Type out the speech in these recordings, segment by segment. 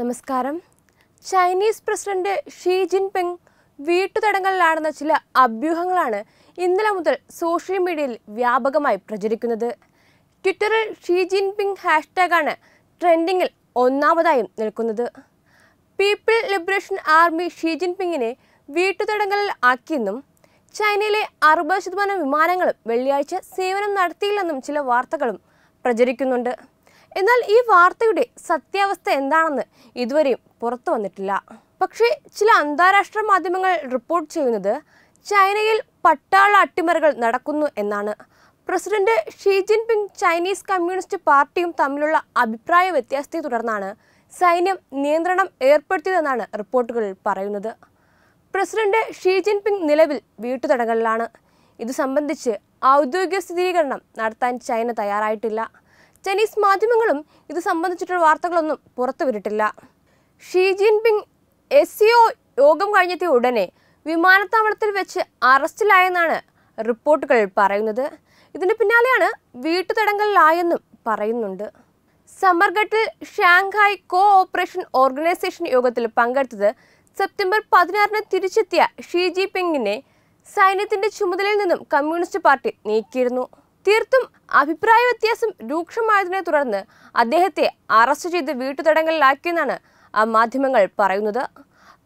നമസ്കാരം Chinese president Xi പിങ് വീട്ടുതടങ്കലിലാണെന്ന ചില അഭ്യൂഹങ്ങളാണ് ഇന്നലെ മുതൽ സോഷ്യൽ മീഡിയയിൽ വ്യാപകമായി പ്രചരിക്കുന്നത് ട്വിറ്ററിൽ ഷീ പിങ് ഹാഷ്ടാഗാണ് ട്രെൻഡിങ്ങിൽ ഒന്നാമതായും നിൽക്കുന്നത് പീപ്പിൾ ലിബറേഷൻ ആർമി ഷീ പിങ്ങിനെ വീട്ടുതടങ്കലിൽ ആക്കിയെന്നും ചൈനയിലെ അറുപത് ശതമാനം വിമാനങ്ങളും വെള്ളിയാഴ്ച സേവനം നടത്തിയില്ലെന്നും ചില വാർത്തകളും പ്രചരിക്കുന്നുണ്ട് എന്നാൽ ഈ വാർത്തയുടെ സത്യാവസ്ഥ എന്താണെന്ന് ഇതുവരെയും പുറത്തു വന്നിട്ടില്ല പക്ഷേ ചില അന്താരാഷ്ട്ര മാധ്യമങ്ങൾ റിപ്പോർട്ട് ചെയ്യുന്നത് ചൈനയിൽ പട്ടാള അട്ടിമറികൾ നടക്കുന്നു എന്നാണ് president Xi Jinping Chinese communist പാർട്ടിയും തമ്മിലുള്ള അഭിപ്രായ വ്യത്യാസത്തെ തുടർന്നാണ് സൈന്യം നിയന്ത്രണം ഏർപ്പെടുത്തിയതെന്നാണ് റിപ്പോർട്ടുകളിൽ പറയുന്നത് പ്രസിഡന്റ് ഷീ ജിൻപിങ് നിലവിൽ വീട്ടുതടങ്കലിലാണ് ഇത് സംബന്ധിച്ച് ഔദ്യോഗിക സ്ഥിരീകരണം നടത്താൻ ചൈന തയ്യാറായിട്ടില്ല ചൈനീസ് മാധ്യമങ്ങളും ഇത് സംബന്ധിച്ചിട്ടുള്ള വാർത്തകളൊന്നും പുറത്തുവിട്ടിട്ടില്ല ഷീ ജിൻപിങ് എസ് സിഒ യോഗം കഴിഞ്ഞെത്തിയ ഉടനെ വിമാനത്താവളത്തിൽ വെച്ച് അറസ്റ്റിലായെന്നാണ് റിപ്പോർട്ടുകൾ പറയുന്നത് ഇതിന് പിന്നാലെയാണ് വീട്ടുതടങ്കലിലായെന്നും പറയുന്നുണ്ട് സമർഘട്ടിൽ ഷാങ്ഹായ് കോ ഓപ്പറേഷൻ ഓർഗനൈസേഷൻ യോഗത്തിൽ പങ്കെടുത്തത് സെപ്റ്റംബർ പതിനാറിന് തിരിച്ചെത്തിയ ഷീ ജിപിങ്ങിനെ സൈന്യത്തിന്റെ ചുമതലയിൽ നിന്നും കമ്മ്യൂണിസ്റ്റ് പാർട്ടി നീക്കിയിരുന്നു തീർത്തും അഭിപ്രായ വ്യത്യാസം രൂക്ഷമായതിനെ തുടർന്ന് അദ്ദേഹത്തെ അറസ്റ്റ് ചെയ്ത് വീട്ടുതടങ്കലിലാക്കിയെന്നാണ് മാധ്യമങ്ങൾ പറയുന്നത്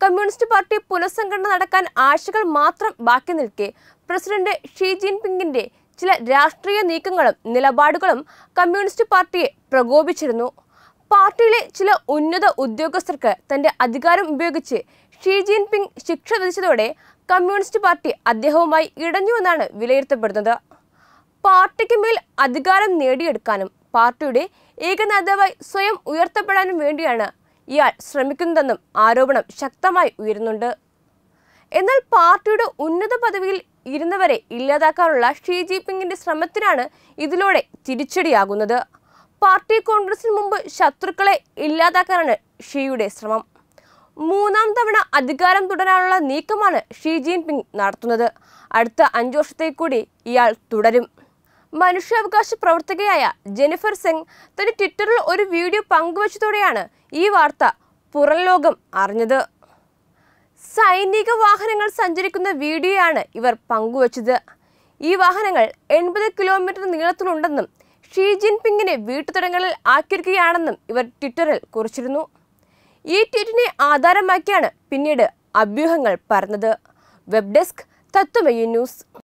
കമ്മ്യൂണിസ്റ്റ് പാർട്ടി പുനഃസംഘടന നടക്കാൻ ആഴ്ചകൾ മാത്രം ബാക്കി നിൽക്കെ പ്രസിഡന്റ് ഷീ ജിൻപിങ്ങിന്റെ ചില രാഷ്ട്രീയ നീക്കങ്ങളും നിലപാടുകളും കമ്മ്യൂണിസ്റ്റ് പാർട്ടിയെ പ്രകോപിച്ചിരുന്നു പാർട്ടിയിലെ ചില ഉന്നത ഉദ്യോഗസ്ഥർക്ക് തന്റെ അധികാരം ഉപയോഗിച്ച് ഷീ ജിൻപിങ് ശിക്ഷ വിധിച്ചതോടെ കമ്മ്യൂണിസ്റ്റ് പാർട്ടി അദ്ദേഹവുമായി ഇടഞ്ഞുവെന്നാണ് വിലയിരുത്തപ്പെടുന്നത് പാർട്ടിക്ക് മേൽ അധികാരം നേടിയെടുക്കാനും പാർട്ടിയുടെ ഏകനേതാവായി സ്വയം ഉയർത്തപ്പെടാനും വേണ്ടിയാണ് ഇയാൾ ശ്രമിക്കുന്നതെന്നും ആരോപണം ശക്തമായി ഉയരുന്നുണ്ട് എന്നാൽ പാർട്ടിയുടെ ഉന്നത പദവിയിൽ ഇരുന്നവരെ ഇല്ലാതാക്കാനുള്ള ഷീ ജിപിങ്ങിന്റെ ശ്രമത്തിനാണ് ഇതിലൂടെ തിരിച്ചടിയാകുന്നത് പാർട്ടി കോൺഗ്രസിന് മുമ്പ് ശത്രുക്കളെ ഇല്ലാതാക്കാനാണ് ഷീയുടെ ശ്രമം മൂന്നാം തവണ അധികാരം തുടരാനുള്ള നീക്കമാണ് ഷീ ജിൻപിങ് നടത്തുന്നത് അടുത്ത അഞ്ചു വർഷത്തേക്കൂടി ഇയാൾ തുടരും മനുഷ്യാവകാശ പ്രവർത്തകയായ ജെനിഫർ സിംഗ് തന്റെ ട്വിറ്ററിൽ ഒരു വീഡിയോ പങ്കുവച്ചതോടെയാണ് ഈ വാർത്ത പുറം ലോകം അറിഞ്ഞത് സൈനിക വാഹനങ്ങൾ സഞ്ചരിക്കുന്ന വീഡിയോയാണ് ഇവർ പങ്കുവച്ചത് ഈ വാഹനങ്ങൾ എൺപത് കിലോമീറ്റർ നീളത്തിലുണ്ടെന്നും ഷീ ജിൻപിങ്ങിനെ വീട്ടുതടങ്ങളിൽ ആക്കിയിരിക്കുകയാണെന്നും ഇവർ ട്വിറ്ററിൽ കുറിച്ചിരുന്നു ഈ ട്വീറ്റിനെ ആധാരമാക്കിയാണ് പിന്നീട് അഭ്യൂഹങ്ങൾ പറഞ്ഞത് വെബ് ഡെസ്ക് തത്വമയി ന്യൂസ്